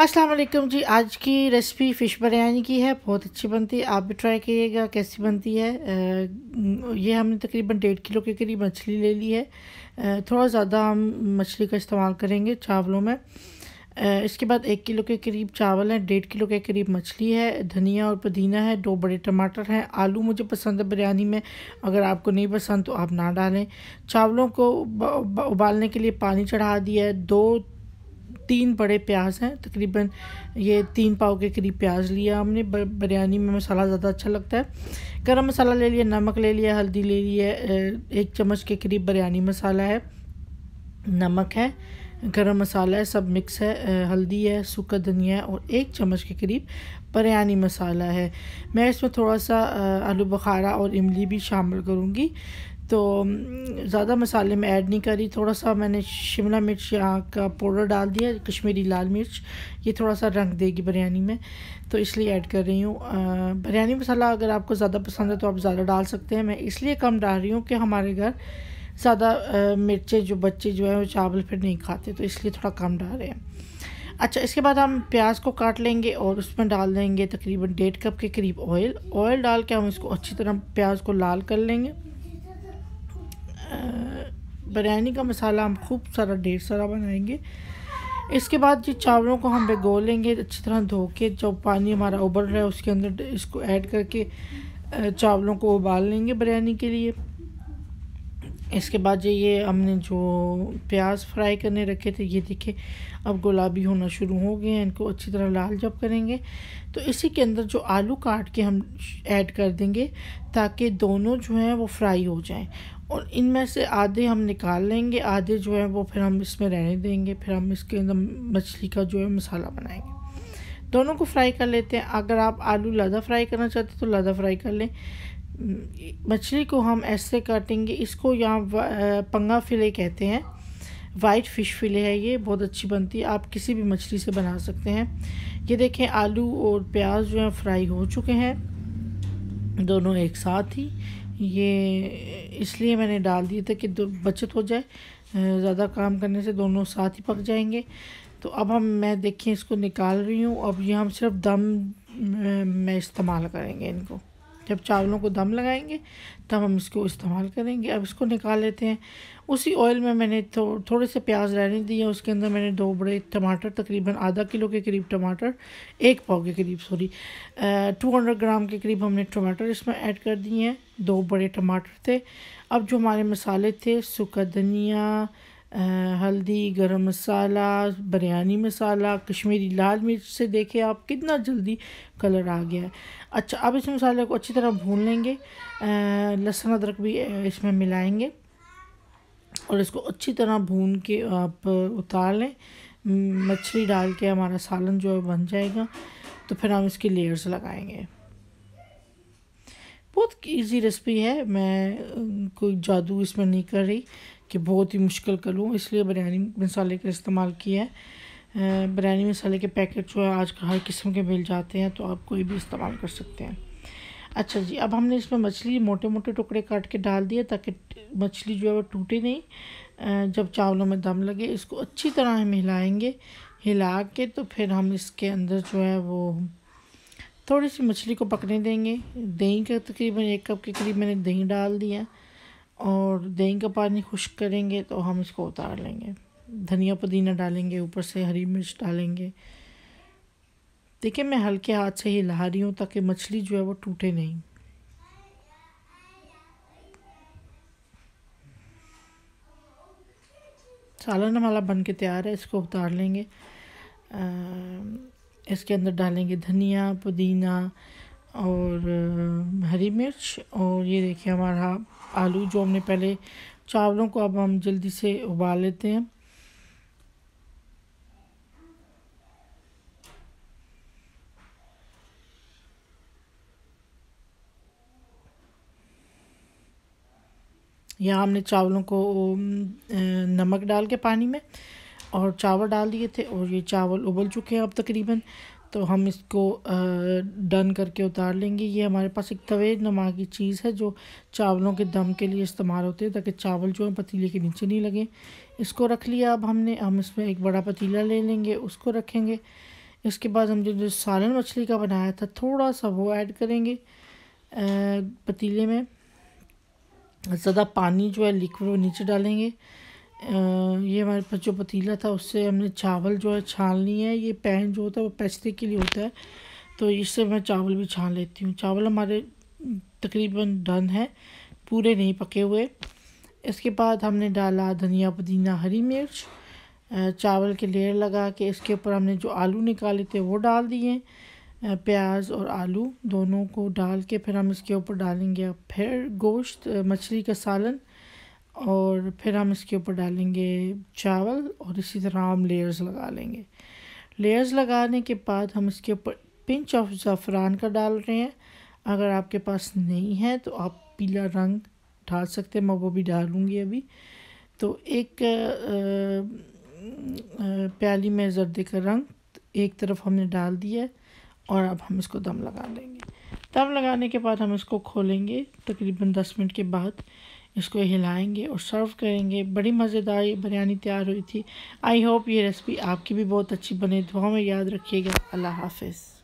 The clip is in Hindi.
अस्सलाम वालेकुम जी आज की रेसिपी फ़िश बिरयानी की है बहुत अच्छी बनती है आप भी ट्राई करिएगा कैसी बनती है ये हमने तकरीबन डेढ़ किलो के करीब मछली ले ली है थोड़ा ज़्यादा हम मछली का इस्तेमाल करेंगे चावलों में इसके बाद एक किलो के करीब चावल हैं डेढ़ किलो के करीब मछली है धनिया और पुदीना है दो बड़े टमाटर हैं आलू मुझे पसंद है बिरयानी में अगर आपको नहीं पसंद तो आप ना डालें चावलों को उबालने के लिए पानी चढ़ा दिया है दो तीन बड़े प्याज हैं तकरीबन ये तीन पाव के करीब प्याज लिया हमने बिरयानी में मसाला ज़्यादा अच्छा लगता है गरम मसाला ले लिया नमक ले लिया हल्दी ले लिया एक चम्मच के करीब बिरयानी मसाला है नमक है गरम मसाला है सब मिक्स है हल्दी है सूखा धनिया है और एक चम्मच के करीब बिरयानी मसाला है मैं इसमें थोड़ा सा आलू बखारा और इमली भी शामिल करूँगी तो ज़्यादा मसाले में ऐड नहीं करी थोड़ा सा मैंने शिमला मिर्च यहाँ का पाउडर डाल दिया कश्मीरी लाल मिर्च ये थोड़ा सा रंग देगी बिरयानी में तो इसलिए ऐड कर रही हूँ बिरयानी मसाला अगर आपको ज़्यादा पसंद है तो आप ज़्यादा डाल सकते हैं मैं इसलिए कम डाल रही हूँ कि हमारे घर ज़्यादा मिर्चें जो बच्चे जो है वो चावल फिर नहीं खाते तो इसलिए थोड़ा कम डाल रहे हैं अच्छा इसके बाद हम प्याज को काट लेंगे और उसमें डाल देंगे तकरीबन डेढ़ कप के करीब ऑयल ऑयल डाल के हम इसको अच्छी तरह प्याज को लाल कर लेंगे बिरयानी का मसाला हम खूब सारा ढेर सारा बनाएंगे इसके बाद ये चावलों को हम भिगो लेंगे अच्छी तरह धो के जो पानी हमारा उबल रहा है उसके अंदर इसको ऐड करके चावलों को उबाल लेंगे बिरयानी के लिए इसके बाद जो ये हमने जो प्याज फ्राई करने रखे थे ये देखे अब गुलाबी होना शुरू हो गए हैं इनको अच्छी तरह लाल जब करेंगे तो इसी के अंदर जो आलू काट के हम ऐड कर देंगे ताकि दोनों जो हैं वो फ्राई हो जाएं और इनमें से आधे हम निकाल लेंगे आधे जो है वो फिर हम इसमें रहने देंगे फिर हम इसके अंदर मछली का जो है मसाला बनाएंगे दोनों को फ्राई कर लेते हैं अगर आप आलू लादा फ्राई करना चाहते तो लादा फ्राई कर लें हम्म, मछली को हम ऐसे काटेंगे इसको यहाँ पंगा फिले कहते हैं वाइट फ़िश फिले है ये बहुत अच्छी बनती है आप किसी भी मछली से बना सकते हैं ये देखें आलू और प्याज जो है फ्राई हो चुके हैं दोनों एक साथ ही ये इसलिए मैंने डाल दिए थे कि बचत हो जाए ज़्यादा काम करने से दोनों साथ ही पक जाएंगे तो अब हम मैं देखें इसको निकाल रही हूँ अब ये हम सिर्फ दम में इस्तेमाल करेंगे इनको जब चावलों को दम लगाएंगे तब हम इसको इस्तेमाल करेंगे अब इसको निकाल लेते हैं उसी ऑयल में मैंने थो, थोड़े से प्याज रहने दिए उसके अंदर मैंने दो बड़े टमाटर तकरीबन आधा किलो के करीब टमाटर एक पाव के करीब सॉरी टू हंड्रेड ग्राम के करीब हमने टमाटर इसमें ऐड कर दिए हैं दो बड़े टमाटर थे अब जो हमारे मसाले थे सूखा धनिया हल्दी गरम मसाला बिरयानी मसाला कश्मीरी लाल मिर्च से देखें आप कितना जल्दी कलर आ गया है अच्छा अब इस मसाले को अच्छी तरह भून लेंगे लहसुन अदरक भी इसमें मिलाएंगे और इसको अच्छी तरह भून के आप उतार लें मछली डाल के हमारा सालन जो है बन जाएगा तो फिर हम इसकी लेयर्स लगाएंगे बहुत इजी रेसिपी है मैं कोई जादू इसमें नहीं कर रही कि बहुत ही मुश्किल करूँ इसलिए बिरयानी मसाले का इस्तेमाल किया है बिरयानी मसाले के पैकेट जो है आज हर किस्म के मिल जाते हैं तो आप कोई भी इस्तेमाल कर सकते हैं अच्छा जी अब हमने इसमें मछली मोटे मोटे टुकड़े काट के डाल दिए ताकि मछली जो है वो टूटे नहीं जब चावलों में दम लगे इसको अच्छी तरह हम हिलाएँगे हिला के तो फिर हम इसके अंदर जो है वो थोड़ी सी मछली को पकने देंगे दही का तकरीबन एक कप के करीब मैंने दही डाल दिया और दही का पानी खुश्क करेंगे तो हम इसको उतार लेंगे धनिया पुदीना डालेंगे ऊपर से हरी मिर्च डालेंगे देखिए मैं हल्के हाथ से ही लहा रही हूँ ताकि मछली जो है वो टूटे नहीं सालन वाला बन के तैयार है इसको उतार लेंगे आ, इसके अंदर डालेंगे धनिया पुदीना और हरी मिर्च और ये देखिए हमारा आलू जो हमने पहले चावलों को अब हम जल्दी से उबाल लेते हैं यहाँ हमने चावलों को नमक डाल के पानी में और चावल डाल दिए थे और ये चावल उबल चुके हैं अब तकरीबन तो हम इसको डन करके उतार लेंगे ये हमारे पास एक तवे नमा की चीज़ है जो चावलों के दम के लिए इस्तेमाल होते हैं ताकि चावल जो है पतीले के नीचे नहीं लगे इसको रख लिया अब हमने हम इसमें एक बड़ा पतीला ले लेंगे उसको रखेंगे इसके बाद हम जो जो सालन मछली का बनाया था थोड़ा सा वो ऐड करेंगे पतीले में ज़्यादा पानी जो है लिक्विड वो नीचे डालेंगे ये हमारे पास जो पतीला था उससे हमने चावल जो है छान लिए है ये पैन जो होता है वो पैसते के लिए होता है तो इससे मैं चावल भी छान लेती हूँ चावल हमारे तकरीबन डन है पूरे नहीं पके हुए इसके बाद हमने डाला धनिया पुदीना हरी मिर्च चावल के लेयर लगा के इसके ऊपर हमने जो आलू निकाले थे वो डाल दिए प्याज और आलू दोनों को डाल के फिर हम इसके ऊपर डालेंगे फिर गोश्त मछली का सालन और फिर हम इसके ऊपर डालेंगे चावल और इसी तरह हम लेयर्स लगा लेंगे लेयर्स लगाने के बाद हम इसके ऊपर पिंच ऑफ ज़रान का डाल रहे हैं अगर आपके पास नहीं है तो आप पीला रंग डाल सकते हैं मैं वो भी डालूँगी अभी तो एक प्याली में जर्दे का रंग एक तरफ हमने डाल दिया और अब हम इसको दम लगा लेंगे दम लगाने के बाद हम इसको खोलेंगे तकरीबन दस मिनट के बाद इसको हिलाएंगे और सर्व करेंगे बड़ी मज़ेदार ये बिरयानी तैयार हुई थी आई होप ये रेसिपी आपकी भी बहुत अच्छी बने दुआ में याद रखिएगा अल्लाह हाफिज़